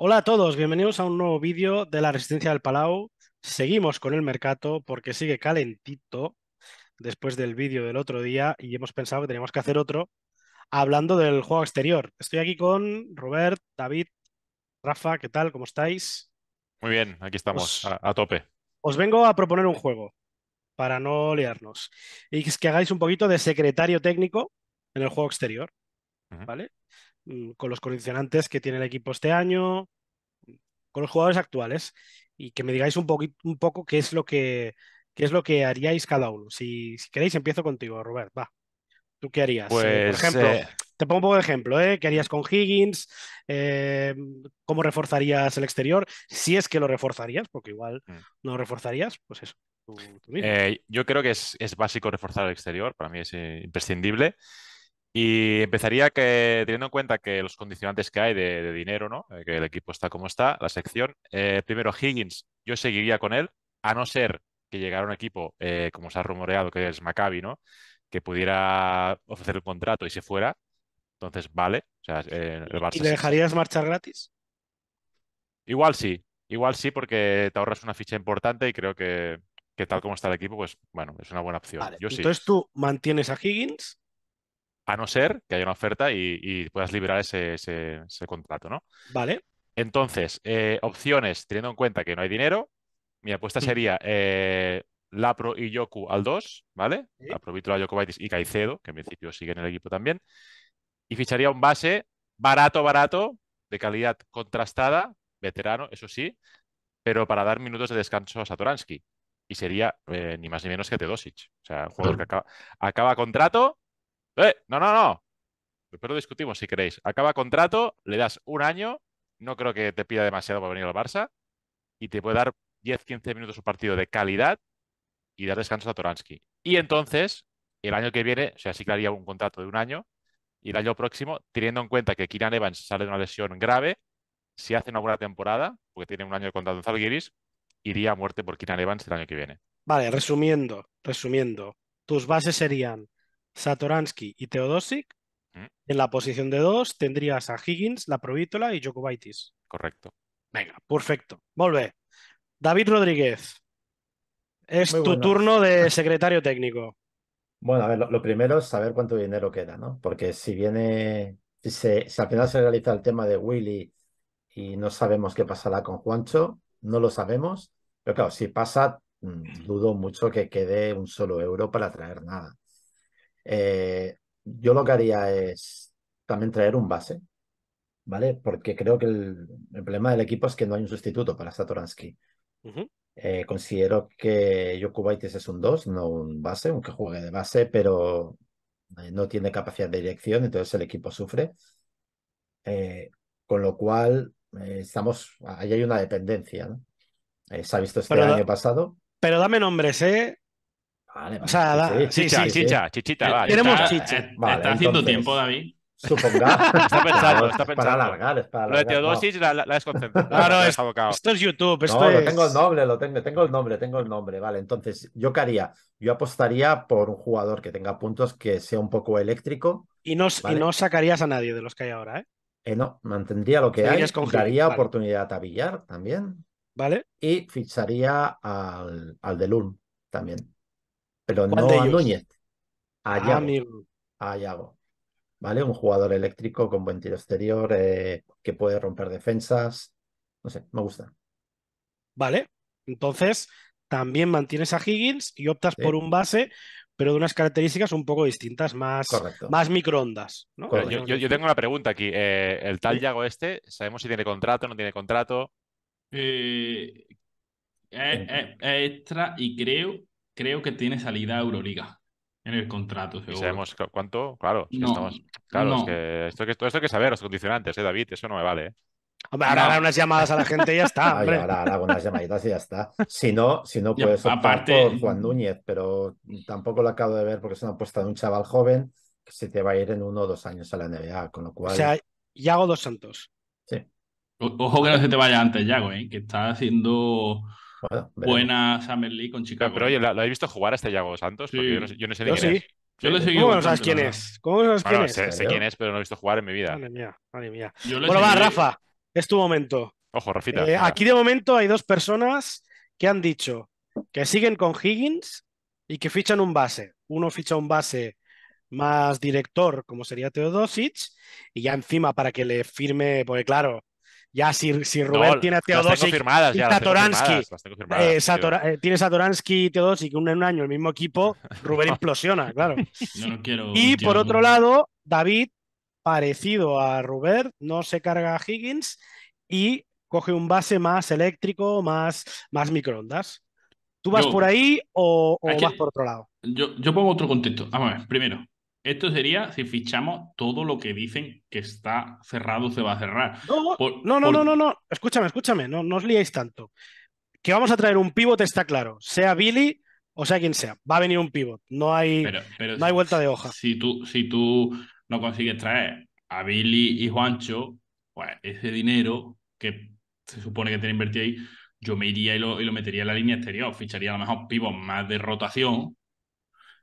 Hola a todos, bienvenidos a un nuevo vídeo de la Resistencia del Palau. Seguimos con el mercado porque sigue calentito después del vídeo del otro día y hemos pensado que teníamos que hacer otro hablando del juego exterior. Estoy aquí con Robert, David, Rafa, ¿qué tal? ¿Cómo estáis? Muy bien, aquí estamos, a, tope. Os vengo a proponer un juego para no liarnos y es que hagáis un poquito de secretario técnico en el juego exterior, ¿vale? Mm, con los condicionantes que tiene el equipo este año, con los jugadores actuales, y que me digáis un, poquito, un poco qué es lo que qué es lo que haríais cada uno. Si, queréis, empiezo contigo, Robert. Va. ¿Tú qué harías? Eh, pues, por ejemplo, eh, te pongo un poco de ejemplo, ¿eh? ¿Qué harías con Higgins? Eh, ¿Cómo reforzarías el exterior? Si es que lo reforzarías, porque igual mm. no lo reforzarías, pues eso. yo creo que es, es, básico reforzar el exterior, para mí es imprescindible. Y empezaría que, teniendo en cuenta que los condicionantes que hay de, dinero, ¿no? Eh, que el equipo está como está, la sección, eh, primero Higgins, yo seguiría con él, a no ser que llegara un equipo, eh, como se ha rumoreado, que es Maccabi, ¿no? que pudiera ofrecer el contrato y se fuera, entonces vale. O sea, el ¿Y le dejarías marchar gratis? Igual sí, igual sí, porque te ahorras una ficha importante y creo que, tal como está el equipo, pues bueno, es una buena opción. entonces tú mantienes a Higgins a no ser que haya una oferta y, puedas liberar ese, contrato, ¿no? Vale. Entonces, eh, opciones, teniendo en cuenta que no hay dinero, mi apuesta hmm. sería eh, Lapro y Yoku al 2, ¿vale? Sí. Lapro, Yoko Yokubaitis y Caicedo, que en principio sigue en el equipo también. Y ficharía un base barato, barato, de calidad contrastada, veterano, eso sí, pero para dar minutos de descanso a Satoransky. Y sería eh, ni más ni menos que Tedosic. O sea, un jugador que acaba contrato ¡Eh! No, no, no. Pero discutimos si queréis. Acaba contrato, le das un año. No creo que te pida demasiado para venir al Barça. Y te puede dar 10, 15 minutos su partido de calidad y dar descanso a Toransky. Y entonces, el año que viene, o sea, sí que un contrato de un año. Y el año próximo, teniendo en cuenta que Kieran Evans sale de una lesión grave, si hace una buena temporada, porque tiene un año de contrato en Zalgiris, iría a muerte por Kieran Evans el año que viene. Vale, resumiendo, resumiendo, tus bases serían Satoransky y Teodosic. Mm. En la posición de dos tendrías a Higgins, la Provítola y Jokubaitis. Correcto. Venga, perfecto. Volve. David Rodríguez, es tu turno de secretario técnico. Bueno, a ver, lo, primero es saber cuánto dinero queda, ¿no? Porque si viene, si, se, si al final se realiza el tema de Willy y no sabemos qué pasará con Juancho, no lo sabemos. Pero claro, si pasa, mm, dudo mucho que quede un solo euro para traer nada. Eh, yo lo que haría es también traer un base, ¿vale? Porque creo que el, problema del equipo es que no hay un sustituto para Satoransky. Eh, considero que Yokubaitis es un 2, no un base, aunque juegue de base, pero eh, no tiene capacidad de dirección, entonces el equipo sufre. con lo cual, estamos, ahí hay una dependencia, ¿no? se ha visto este el año pasado. Pero dame nombres, ¿eh? Vale, sí, chicha, sí, sí, chichita, eh, vale. Tenemos chicha. Eh, vale, está haciendo tiempo, David. Supongamos. Está pensando, está pensando. Para alargar, es para alargar. Lo de Teodosis la, la, desconcentra. Claro, es, esto es YouTube. Esto tengo el nombre, lo tengo, tengo el nombre, tengo el nombre. Vale, entonces, ¿yo qué haría? Yo apostaría por un jugador que tenga puntos que sea un poco eléctrico. Y no, y no sacarías a nadie de los que hay ahora, ¿eh? eh no, mantendría lo que hay. Daría oportunidad a Villar también. Vale. Y ficharía al, al de también pero no a Núñez, ah, a Yago, ¿Vale? Un jugador eléctrico con buen tiro exterior, eh, que puede romper defensas. No sé, me gusta. Vale, entonces también mantienes a Higgins y optas por un base, pero de unas características un poco distintas, más, más microondas. Yo, tengo una pregunta aquí. Eh, el tal Yago este, ¿sabemos si tiene contrato, no tiene contrato? Eh, extra y creo creo que tiene salida a Euroliga en el contrato. sabemos cuánto? Claro, claro es que esto, esto, hay que saber, los condicionantes, ¿eh, David? Eso no me vale. Eh. ahora hará unas llamadas a la gente y ya está. ahora hará unas llamaditas y ya está. Si no, si no puedes aparte... Juan Núñez, pero tampoco lo acabo de ver porque es una apuesta de un chaval joven que se te va a ir en uno o dos años a la NBA, con lo cual. O sea, Yago dos Santos. Sí. ojo que no se te vaya antes, Yago, eh, que está haciendo Buenas buena Summer con Chicago. Pero oye, ¿eh? ¿lo, habéis visto jugar a este Yago Santos? yo, no, sé de quién es. ¿Cómo no sabes quién es? Sé, quién es, pero no he visto jugar en mi vida. Madre mía, madre mía. Bueno, va, Rafa, es tu momento. Ojo, Rafita. Eh, aquí de momento hay dos personas que han dicho que siguen con Higgins y que fichan un base. Uno ficha un base más director, como sería Teodosic, y ya encima para que le firme, porque claro, ya si, si Rubén tiene a Teodosic y Satoransky, eh, eh, tiene a y Teodosic en un año el mismo equipo, Rubén explosiona, claro. y por otro lado, David, parecido a Rubén, no se carga a Higgins y coge un base más eléctrico, más, más microondas. ¿Tú vas por ahí o, vas por otro lado? Yo, yo pongo otro contexto. Vamos a ver, primero, esto sería si fichamos todo lo que dicen que está cerrado, se va a cerrar. No, no, no, no, no, escúchame, escúchame, no, os liéis tanto. Que vamos a traer un pivot está claro, sea Billy o sea quien sea, va a venir un pivot, no hay, no hay vuelta de hoja. Si tú, si tú no consigues traer a Billy y Juancho, pues ese dinero que se supone que tiene invertido ahí, yo me iría y lo, y lo metería en la línea exterior, ficharía a lo mejor pivot más de rotación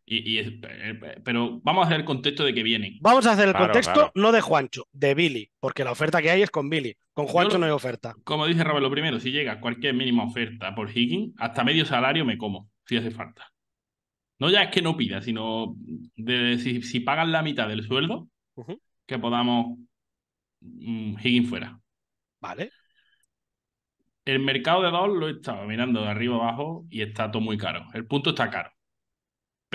y, eh, pero vamos a hacer el contexto de que vienen. Vamos a hacer el contexto no de Juancho, de Billy, porque la oferta que hay es con Billy. Con Juancho no hay oferta. Como dice Robert, lo primero, si llega cualquier mínima oferta por Higgins, hasta medio salario me como, si hace falta. No ya es que no pida, sino de, si, si pagan la mitad del sueldo, que podamos Higgin mm, Higgins fuera. Vale. El mercado de dos lo he estado mirando de arriba abajo y está todo muy caro. El punto está caro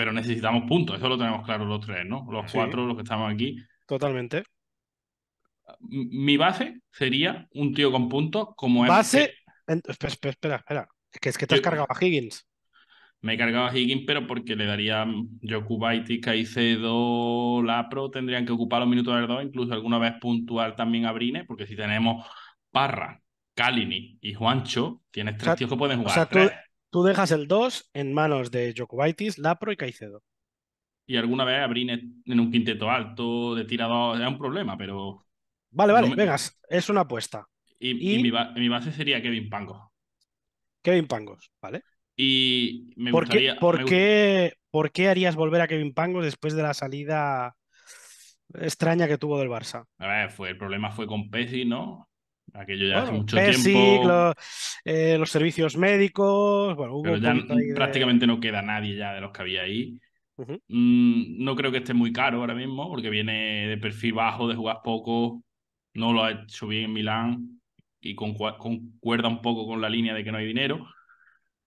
pero necesitamos puntos, eso lo tenemos claro los tres, ¿no? Los cuatro, los que estamos aquí. Totalmente. Mi base sería un tío con puntos como base... Espera, espera, espera. Es que, es que te has cargado a Higgins. Me he cargado a Higgins, pero porque le daría Jokubaitis, mm, Caicedo, Lapro, tendrían que ocupar los minutos del 2, incluso alguna vez puntual también a Brine, porque si tenemos Parra, Kalini y Juancho, tienes tres tíos que pueden jugar. O sea, Tú dejas el 2 en manos de Jokubaitis, Lapro y Caicedo. Y alguna vez abrir en un quinteto alto, de tirado es un problema, pero. Vale, vale, venga, vengas, es una apuesta. Y, mi, base sería Kevin Pangos. Kevin Pangos, ¿vale? Y me ¿Por gustaría. Qué, por, qué, harías volver a Kevin Pangos después de la salida extraña que tuvo del Barça? A ver, fue, el problema fue con Pesci, ¿no? Aquello ya hace mucho tiempo. Eh, los servicios médicos. prácticamente no queda nadie ya de los que había ahí. Mm, no creo que esté muy caro ahora mismo, porque viene de perfil bajo, de jugar poco. No lo ha hecho bien en Milán y concuerda un poco con la línea de que no hay dinero.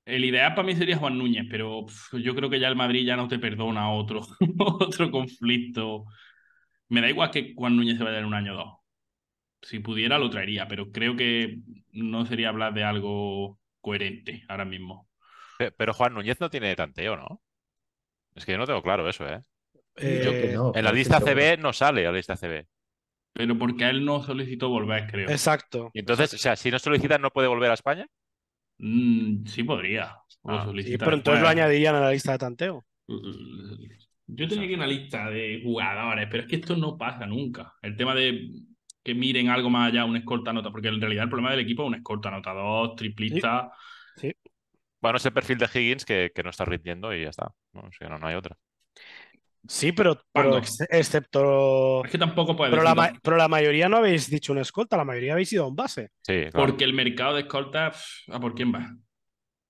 El ideal para mí sería Juan Núñez, pero yo creo que ya el Madrid ya no te perdona otro, otro conflicto. Me da igual que Juan Núñez se vaya en un año o dos si pudiera lo traería, pero creo que no sería hablar de algo coherente ahora mismo. Pero Juan Núñez no tiene tanteo, ¿no? Es que yo no tengo claro eso, ¿eh? eh en la lista CB no sale a la lista CB. Pero porque él no solicitó volver, creo. Exacto. Entonces, o sea, si no solicita, ¿no puede volver a España? Mm, sí podría. Y ah, pero entonces lo añadirían a la lista de tanteo. Yo tenía que una lista de jugadores, pero es que esto no pasa nunca. El tema de que miren algo más allá, un escolta nota, porque en realidad el problema del equipo es un escolta nota, dos, triplista. Sí. sí. Bueno, ese perfil de Higgins que, no está rindiendo y ya está. No, no, hay otra. Sí, pero, excepto. Es que tampoco puede pero, la, pero la mayoría no habéis dicho una escolta, la mayoría habéis ido a un base. Sí, Porque el mercado de escoltas, ¿a por quién va?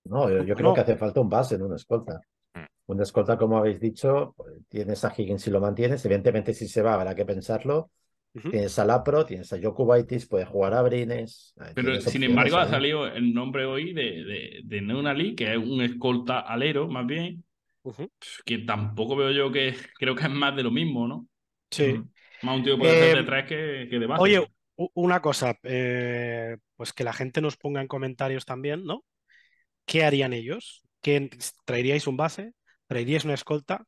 No, yo, creo que hace falta un base, no un escolta. Mm. Un escolta, como habéis dicho, pues, tienes a Higgins y lo mantienes. Evidentemente, si se va, habrá que pensarlo. Tienes a Lapro, tienes a Jokubaitis, puedes jugar a Brines. Pero sin embargo, ha salido el nombre hoy de, de, de Neunali, que es un escolta alero, más bien. Que tampoco veo yo que. Creo que es más de lo mismo, ¿no? Sí. Más un tío puede eh, detrás que, que de base. Oye, una cosa. Eh, pues que la gente nos ponga en comentarios también, ¿no? ¿Qué harían ellos? ¿Qué, ¿Traeríais un base? ¿Traeríais una escolta?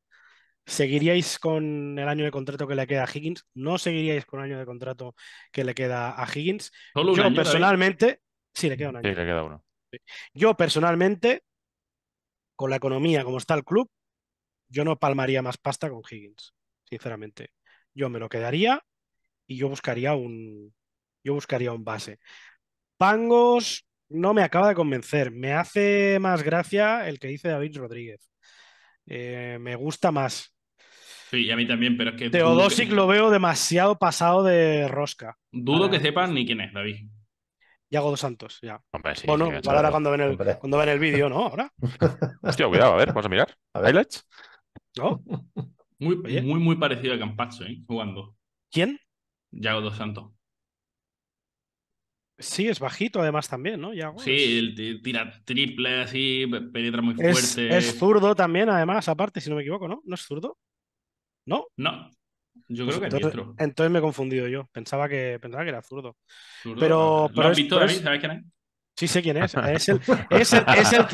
¿Seguiríais con el año de contrato que le queda a Higgins? ¿No seguiríais con el año de contrato que le queda a Higgins? Yo personalmente, sí, le queda un año. Sí, le queda uno. Yo personalmente, con la economía como está el club, yo no palmaría más pasta con Higgins, sinceramente. Yo me lo quedaría y yo buscaría un yo buscaría un base. Pangos no me acaba de convencer. Me hace más gracia el que dice David Rodríguez. Eh, me gusta más. Sí, a mí también, pero es que. Teodosic lo veo demasiado pasado de rosca. Dudo que sepan ni quién es, David. Yago dos Santos, ya. bueno, para ahora cuando ven el, vídeo, ¿no? Ahora. Hostia, cuidado, a ver, vamos a mirar. A No. Muy, muy, parecido a Campacho, ¿eh? Jugando. ¿Quién? Yago dos Santos. Sí, es bajito además también, ¿no? sí, tira triple así, penetra muy fuerte. es, zurdo también, además, aparte, si no me equivoco, ¿no? ¿No es zurdo? ¿No? No. Yo creo pues que entonces, Entonces me he confundido yo. Pensaba que, pensaba que era zurdo. Pero, pero visto, David? ¿Sabes quién es? Sí, sé quién es. Es el,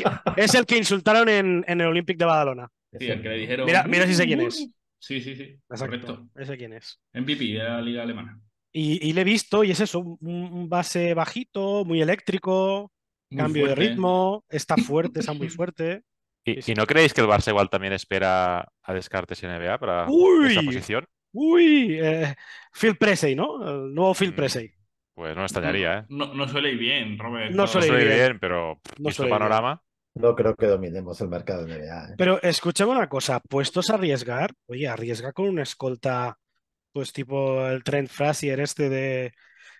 es que, insultaron en, el Olympic de Badalona. Sí, el que le dijeron. Mira, mira si sé quién es. Sí, sí, sí. Exacto. Correcto. Ese quién es. MVP de la Liga Alemana. Y, le he visto, y es eso, un, base bajito, muy eléctrico, cambio de ritmo, está fuerte, está muy fuerte. ¿Y, no creéis que el Barça igual también espera a Descartes en NBA para esa posición? Uy, eh, Phil Presey, ¿no? El nuevo Phil mm, Presey. Pues no me ¿eh? No, suele ir bien, Robert. No, suele, ir bien, pero no panorama. No creo que dominemos el mercado de NBA. ¿eh? Pero escúchame una cosa, puestos a arriesgar, oye, arriesga con una escolta, pues tipo el Trent Frazier este de...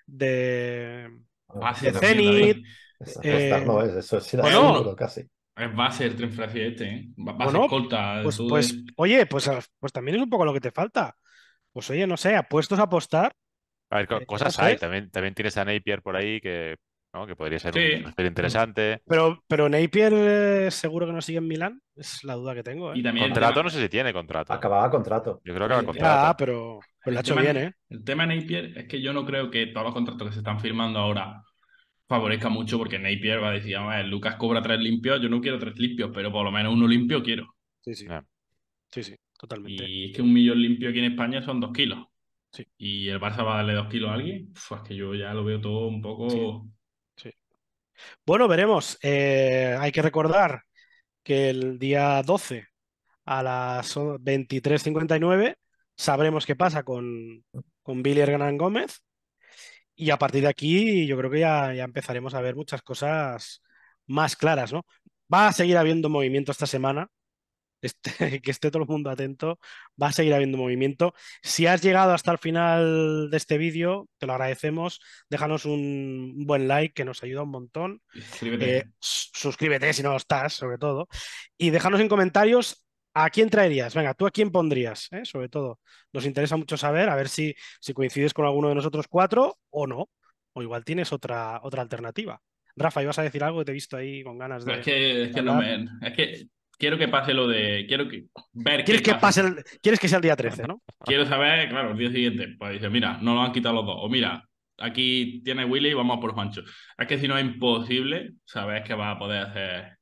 de... Ah, ah, de Zenit. Eh, no es, eso es casi. Va a ser el tren este, ¿eh? Va, a ser corta. Pues, pues oye, pues, ah, pues, también es un poco lo que te falta. Pues oye, no sé, apuestos a apostar. A ver, eh, cosas hay. También, también tienes a Napier por ahí que, que podría ser interesante. Pero, pero Napier eh, seguro que no sigue en Milán, es la duda que tengo. Y también contrato, no sé si tiene contrato. Acababa contrato. Yo creo que acaba contrato. Ah, pero, pero pues lo ha hecho bien, ¿eh? El tema de Napier es que yo no creo que todos los contratos que se están firmando ahora favorezca mucho porque Napier va a decir, Lucas cobra tres limpios, yo no quiero tres limpios, pero por lo menos uno limpio quiero. Sí, sí. totalmente. Y es que un millón limpio aquí en España son dos kilos. Sí. ¿Y el Barça va a darle dos kilos a alguien? Pues que yo ya lo veo todo un poco... Sí. Bueno, veremos. Eh, hay que recordar que el día 12 a las 23.59 sabremos qué pasa con, con Billy Hernán Gómez y a partir de aquí yo creo que ya, empezaremos a ver muchas cosas más claras, ¿no? Va a seguir habiendo movimiento esta semana, este, que esté todo el mundo atento, va a seguir habiendo movimiento. Si has llegado hasta el final de este vídeo, te lo agradecemos. Déjanos un buen like que nos ayuda un montón. Suscríbete. Eh, suscríbete si no lo estás, sobre todo. Y déjanos en comentarios ¿A quién traerías? Venga, ¿tú a quién pondrías? Eh? Sobre todo, nos interesa mucho saber, a ver si, si, coincides con alguno de nosotros cuatro o no. O igual tienes otra, otra alternativa. Rafa, vas a decir algo que te he visto ahí con ganas de. Es que, no Es que quiero que pase lo de. Quiero que. Ver ¿Quieres, que pase Quieres que sea el día 13, ¿no? Quiero saber, claro, el día siguiente. Pues dice, mira, no lo han quitado los dos. O mira, aquí tiene Willy y vamos a por Juancho. Es que si no es imposible sabes que va a poder hacer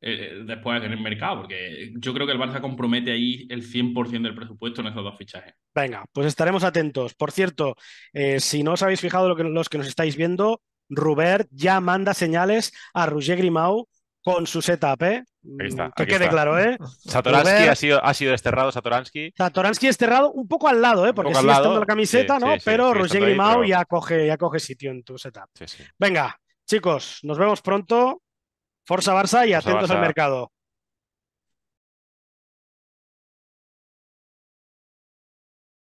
eh, después en el mercado, porque yo creo que el Barça compromete ahí el 100% del presupuesto en esos dos fichajes. Venga, pues estaremos atentos. Por cierto, eh, si no os habéis fijado los que nos estáis viendo, Rubert ya manda señales a Roger Grimau con su setup, ¿eh? Está, mm, que quede claro, ¿eh? Satoransky ha, sido, ha sido desterrado, Satoransky. Satoransky desterrado un poco al lado, ¿eh? Porque sigue estando la camiseta, ¿no? pero Roger Grimau ya, coge, ya coge sitio en tu setup. Venga, chicos, nos vemos pronto. Forza Barça y atentos al mercado.